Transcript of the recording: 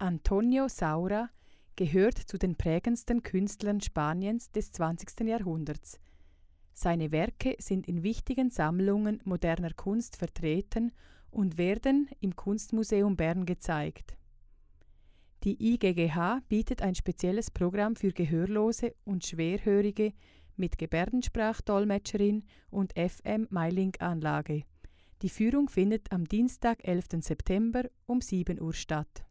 Antonio Saura gehört zu den prägendsten Künstlern Spaniens des 20. Jahrhunderts. Seine Werke sind in wichtigen Sammlungen moderner Kunst vertreten und werden im Kunstmuseum Bern gezeigt. Die IGGH bietet ein spezielles Programm für Gehörlose und Schwerhörige mit Gebärdensprachdolmetscherin und FM-MyLink-Anlage. Die Führung findet am Dienstag, 11. September um 7 Uhr statt.